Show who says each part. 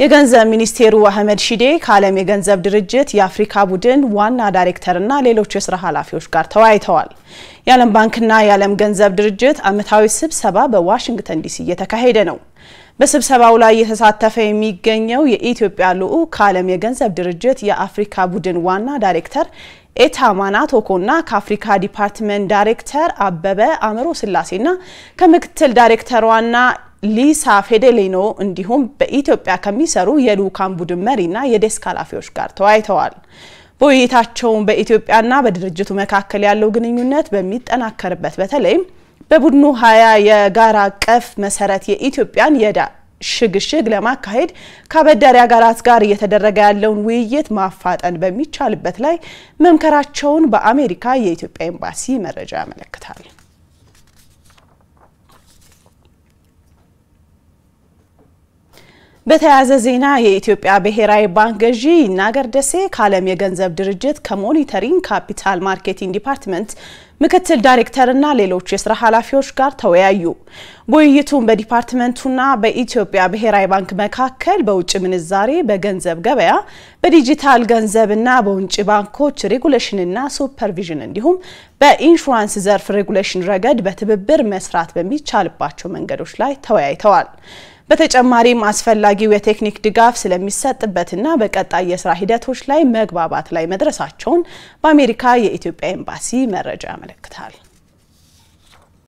Speaker 1: የገንዘብ ሚኒስቴሩ አህመድ ሺዴ ከዓለም የገንዘብ ድርጅት የአፍሪካ ቡድን ዋና ዳይሬክተርና ሌሎች የስራ ኃላፊዎች ጋር ተወያይተዋል። የዓለም ባንክና የዓለም ገንዘብ ድርጅት ዓመታዊ ስብሰባ በዋሽንግተን ዲሲ እየተካሄደ ነው። በስብሰባው ላይ እየተሳተፈ የሚገኘው የኢትዮጵያ ልዑክ ከዓለም የገንዘብ ድርጅት የአፍሪካ ቡድን ዋና ዳይሬክተር ኤታ ማናቶኮና ከአፍሪካ ዲፓርትመንት ዳይሬክተር አበበ አእምሮ ስላሴና ከምክትል ዳይሬክተሯና ሊሳ ፌዴሌኖ እንዲሁም በኢትዮጵያ ከሚሰሩ የልዑካን ቡድን መሪና የዴስክ ኃላፊዎች ጋር ተወያይተዋል። በውይይታቸውም በኢትዮጵያና በድርጅቱ መካከል ያለው ግንኙነት በሚጠናከርበት በተለይም በቡድኑ ሀያ የጋራ ቀፍ መሰረት የኢትዮጵያን የዕዳ ሽግሽግ ለማካሄድ ከአበዳሪ ሀገራት ጋር እየተደረገ ያለውን ውይይት ማፋጠን በሚቻልበት ላይ መምከራቸውን በአሜሪካ የኢትዮጵያ ኤምባሲ መረጃ ያመለክታል። በተያያዘ ዜና የኢትዮጵያ ብሔራዊ ባንክ ገዢ ይናገር ደሴ ከዓለም የገንዘብ ድርጅት ከሞኒተሪንግ ካፒታል ማርኬቲንግ ዲፓርትመንት ምክትል ዳይሬክተርና ሌሎች የስራ ኃላፊዎች ጋር ተወያዩ። በውይይቱም በዲፓርትመንቱና በኢትዮጵያ ብሔራዊ ባንክ መካከል በውጭ ምንዛሬ፣ በገንዘብ ገበያ፣ በዲጂታል ገንዘብና በውጭ ባንኮች ሬጉሌሽንና ሱፐርቪዥን እንዲሁም በኢንሹራንስ ዘርፍ ሬጉሌሽን ረገድ በትብብር መስራት በሚቻልባቸው መንገዶች ላይ ተወያይተዋል። በተጨማሪም አስፈላጊው የቴክኒክ ድጋፍ ስለሚሰጥበትና በቀጣይ የስራ ሂደቶች ላይ መግባባት ላይ መድረሳቸውን በአሜሪካ የኢትዮጵያ ኤምባሲ መረጃ ያመለክታል።